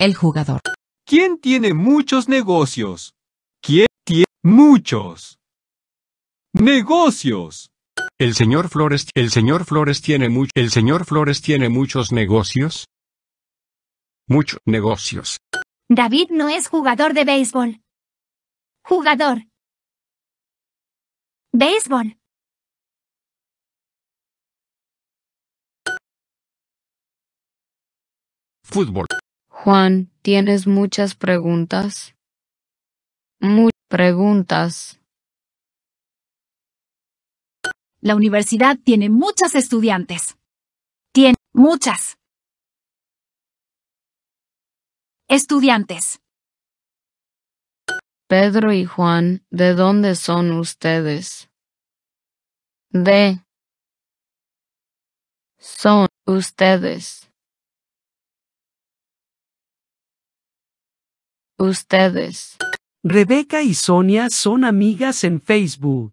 El jugador. ¿Quién tiene muchos negocios? ¿Quién tiene muchos negocios? El señor Flores, el señor Flores tiene mucho, el señor Flores tiene muchos negocios. Muchos negocios. David no es jugador de béisbol. Jugador. Béisbol. Fútbol. Juan, ¿tienes muchas preguntas? Muchas preguntas. La universidad tiene muchas estudiantes. Tiene muchas estudiantes. Pedro y Juan, ¿de dónde son ustedes? De son ustedes. Ustedes. Rebeca y Sonia son amigas en Facebook.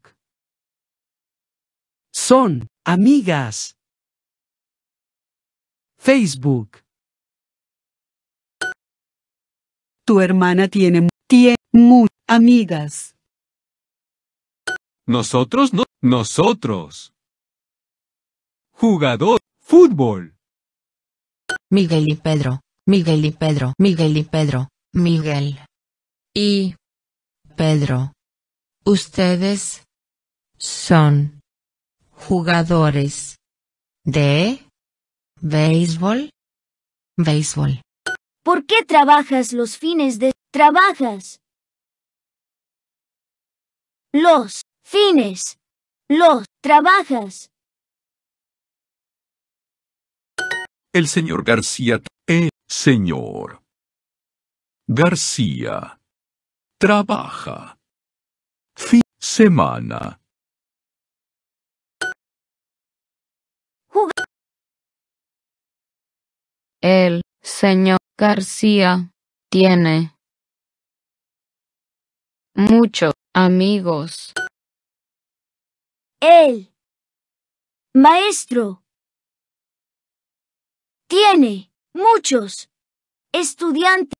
Son amigas. Facebook. Tu hermana tiene, tiene muy amigas. Nosotros no. Nosotros. Jugador. Fútbol. Miguel y Pedro. Miguel y Pedro. Miguel y Pedro. Miguel. Y. Pedro. Ustedes. Son. Jugadores. De. Béisbol. Béisbol. ¿Por qué trabajas los fines de... Trabajas. Los fines. Los trabajas. El señor García. Eh, señor. García. Trabaja. Fin semana. El señor García tiene muchos amigos. El maestro tiene muchos estudiantes.